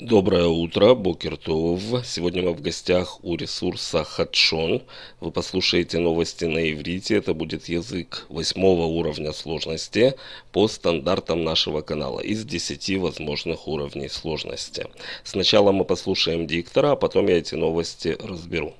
Доброе утро, Бокер Тов. Сегодня мы в гостях у ресурса Хадшон. Вы послушаете новости на иврите. Это будет язык восьмого уровня сложности по стандартам нашего канала из десяти возможных уровней сложности. Сначала мы послушаем диктора, а потом я эти новости разберу.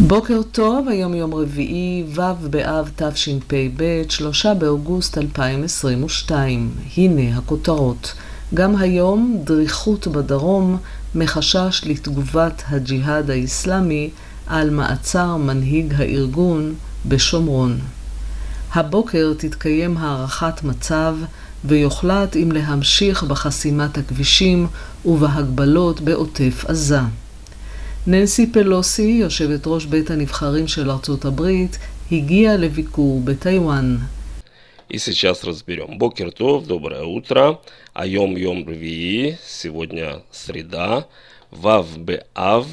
בוקר טוב, היום יום רביעי, ו' באב תשפ"ב, 3 באוגוסט 2022. הנה הכותרות. גם היום דריכות בדרום מחשש לתגובת הג'יהאד האיסלאמי על מעצר מנהיג הארגון בשומרון. הבוקר תתקיים הערכת מצב ויוחלט אם להמשיך בחסימת הכבישים ובהגבלות בעוטף עזה. ננסי פלוסי, יושבת ראש בית הנבחרים של ארצות הברית, הגיעה לביקור בטיוואן. И сейчас разберем. Бокер Тов, доброе утро. Айом Йом Рви, сегодня среда. Вав Беав,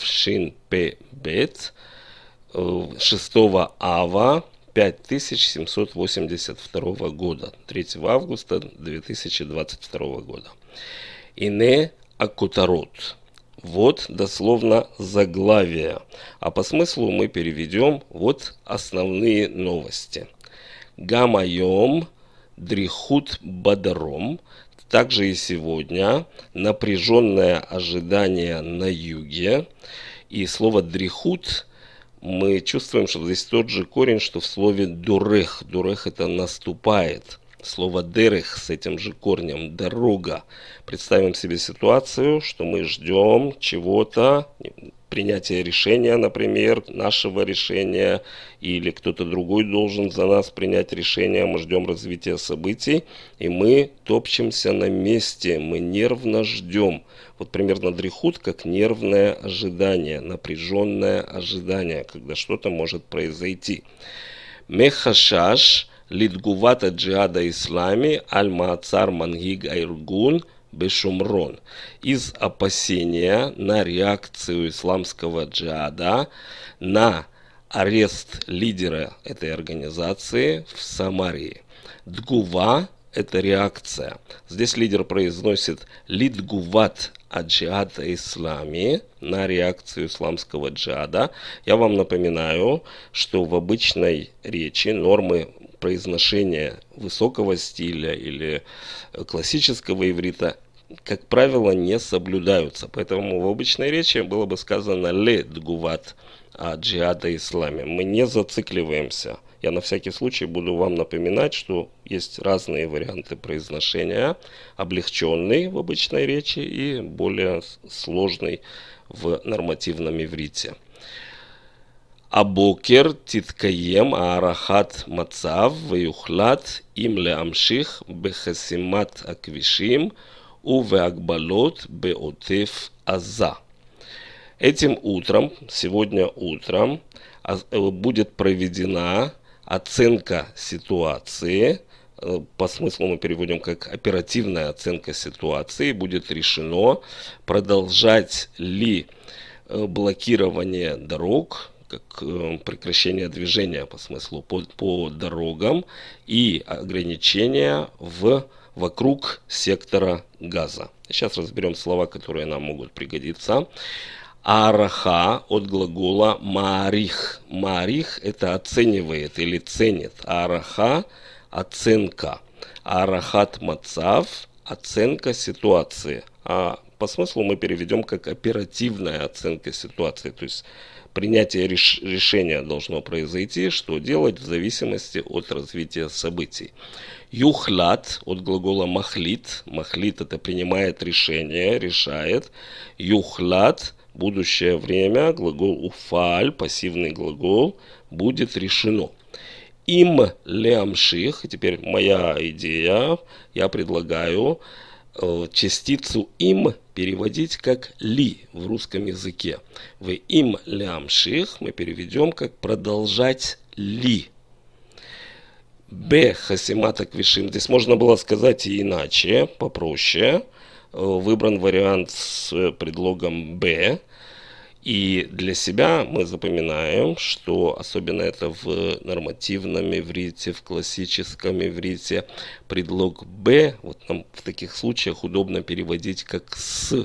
Шин П Бет, 6 э, Ава, 5782 года, 3 августа 2022 года. Ине Акутарот. Вот дословно заглавие. А по смыслу мы переведем вот основные новости. Гамайом, Дрихут Бадаром. Также и сегодня напряженное ожидание на юге. И слово «дрихут» мы чувствуем, что здесь тот же корень, что в слове «дурех». «Дурех» — это «наступает». Слово «дерех» с этим же корнем «дорога». Представим себе ситуацию, что мы ждем чего-то, Принятия решения, например, нашего решения, или кто-то другой должен за нас принять решение, мы ждем развития событий, и мы топчемся на месте, мы нервно ждем. Вот примерно дрихут как нервное ожидание, напряженное ожидание, когда что-то может произойти. Мехашаш – Литгувата джихада ислами, аль-Маацар мангиг айргун – Бешумрон из опасения на реакцию исламского джихада на арест лидера этой организации в Самарии. Дгува – это реакция. Здесь лидер произносит «Лидгуват аджиад ислами» на реакцию исламского джада. Я вам напоминаю, что в обычной речи нормы произношения высокого стиля или классического иврита как правило, не соблюдаются. Поэтому в обычной речи было бы сказано «ле дгуват» о джихаде исламе. Мы не зацикливаемся. Я на всякий случай буду вам напоминать, что есть разные варианты произношения, облегченный в обычной речи и более сложный в нормативном иврите. Абокер תתקיים арахат מצב ויוחלט им леамших бехасимат аквишим ובהגבלות בעוטף Аза. Этим утром, сегодня утром, а, э, будет проведена оценка ситуации, э, по смыслу мы переводим как оперативная оценка ситуации, будет решено продолжать ли э, блокирование дорог, как прекращение движения по смыслу по, по дорогам и ограничения в вокруг сектора газа. Сейчас разберем слова, которые нам могут пригодиться. Араха от глагола марих. Марих это оценивает или ценит. Араха оценка. Арахат мацав оценка ситуации. А по смыслу мы переведем как оперативная оценка ситуации. То есть принятие реш решения должно произойти, что делать в зависимости от развития событий. Юхлат от глагола махлит. Махлит это принимает решение, решает. Юхлат будущее время, глагол уфаль, пассивный глагол, будет решено им лямших. Теперь моя идея, я предлагаю Э, частицу им переводить как ли в русском языке. В им лям ших мы переведем как продолжать ли. Б хасимата квишим. Здесь можно было сказать и иначе, попроще. Э, выбран вариант с э, предлогом Б. И для себя мы запоминаем, что особенно это в нормативном иврите, в классическом иврите, предлог «б» вот нам в таких случаях удобно переводить как «с»,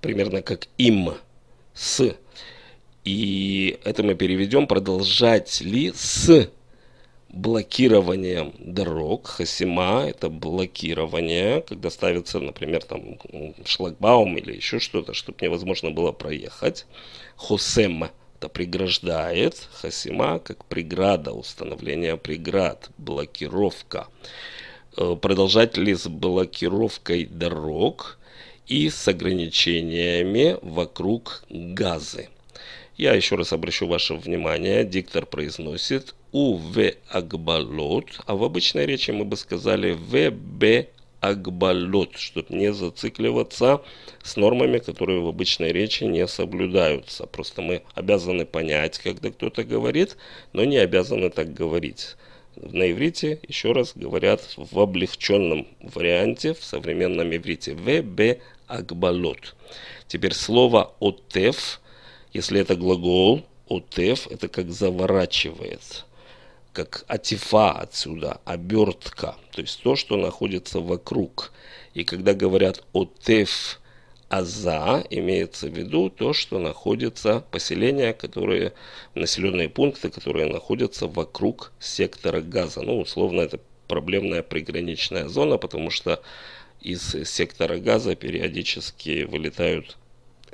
примерно как «им», «с». И это мы переведем «продолжать ли с блокированием дорог. Хасима – это блокирование, когда ставится, например, там шлагбаум или еще что-то, чтобы невозможно было проехать. Хосем – это преграждает. Хасима – как преграда, установление преград, блокировка. Э, продолжать ли с блокировкой дорог и с ограничениями вокруг газы. Я еще раз обращу ваше внимание, диктор произносит «УВ Акбалот», а в обычной речи мы бы сказали «ВБ Акбалот», чтобы не зацикливаться с нормами, которые в обычной речи не соблюдаются. Просто мы обязаны понять, когда кто-то говорит, но не обязаны так говорить. На иврите, еще раз говорят, в облегченном варианте, в современном иврите. ВБ Акбалот. Теперь слово «отев» Если это глагол, отев – это как заворачивает, как атифа отсюда, обертка, то есть то, что находится вокруг. И когда говорят отев аза, имеется в виду то, что находится поселения, которые, населенные пункты, которые находятся вокруг сектора газа. Ну, условно, это проблемная приграничная зона, потому что из сектора газа периодически вылетают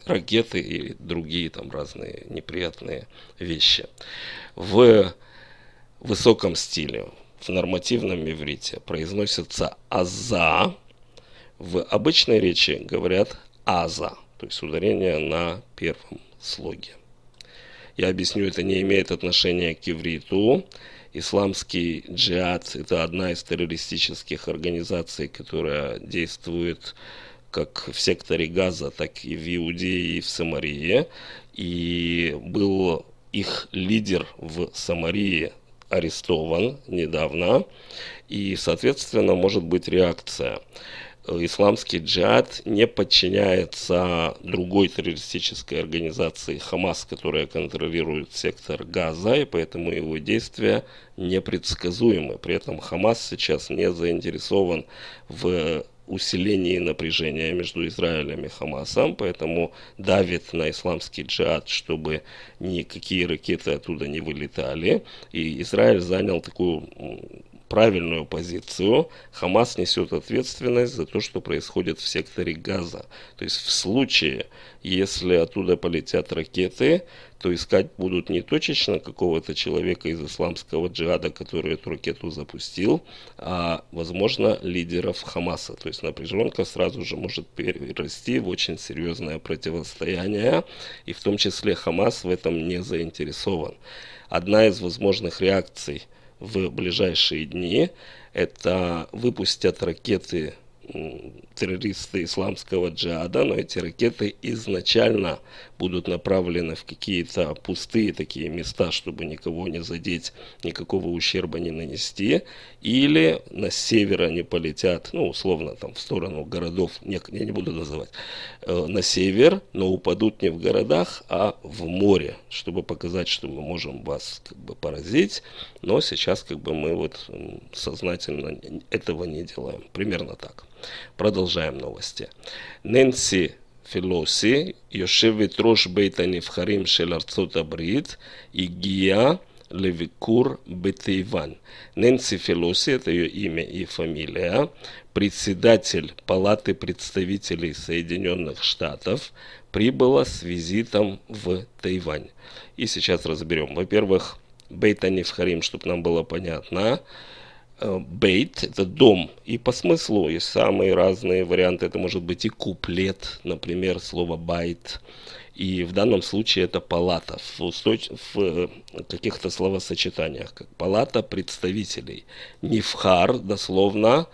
ракеты и другие там разные неприятные вещи. В высоком стиле, в нормативном иврите произносится «аза», в обычной речи говорят «аза», то есть ударение на первом слоге. Я объясню, это не имеет отношения к ивриту. Исламский джихад – это одна из террористических организаций, которая действует как в секторе Газа, так и в Иудее и в Самарии. И был их лидер в Самарии арестован недавно. И, соответственно, может быть реакция. Исламский джихад не подчиняется другой террористической организации Хамас, которая контролирует сектор Газа, и поэтому его действия непредсказуемы. При этом Хамас сейчас не заинтересован в усилении напряжения между Израилем и Хамасом, поэтому давит на исламский джihad, чтобы никакие ракеты оттуда не вылетали. И Израиль занял такую правильную позицию, Хамас несет ответственность за то, что происходит в секторе Газа. То есть в случае, если оттуда полетят ракеты, то искать будут не точечно какого-то человека из исламского джихада, который эту ракету запустил, а, возможно, лидеров Хамаса. То есть напряженка сразу же может перерасти в очень серьезное противостояние, и в том числе Хамас в этом не заинтересован. Одна из возможных реакций в ближайшие дни – это выпустят ракеты террористы исламского джихада, но эти ракеты изначально будут направлены в какие-то пустые такие места, чтобы никого не задеть, никакого ущерба не нанести, или на север они полетят, ну, условно, там, в сторону городов, не, я не буду называть, э, на север, но упадут не в городах, а в море, чтобы показать, что мы можем вас как бы поразить, но сейчас как бы мы вот сознательно этого не делаем. Примерно так. Продолжаем новости. Нэнси פלוסי, יושבת ראש בית הנבחרים של ארצות הברית, הגיעה לביקור בתימן. Нэнси Фелоси, это ее имя и фамилия, председатель Палаты представителей Соединенных Штатов, прибыла с визитом в Тайвань. И сейчас разберем. Во-первых, Бейта Нефхарим, чтобы нам было понятно. Э, бейт – это дом, и по смыслу и самые разные варианты. Это может быть и куплет, например, слово байт. И в данном случае это палата в, усточ... в э, каких-то словосочетаниях, как палата представителей. Нифхар дословно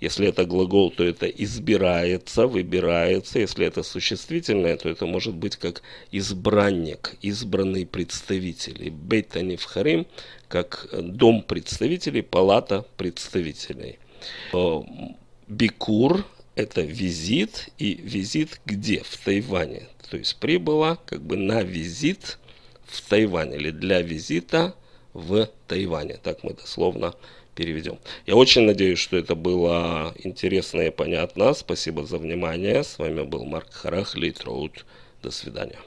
если это глагол, то это избирается, выбирается. Если это существительное, то это может быть как избранник, избранный представитель. Бейтанифхарим, как дом представителей, палата представителей. Э, бикур – это визит, и визит где? В Тайване. То есть прибыла как бы на визит в Тайвань или для визита в Тайване. Так мы дословно переведем. Я очень надеюсь, что это было интересно и понятно. Спасибо за внимание. С вами был Марк Харахли Троут. До свидания.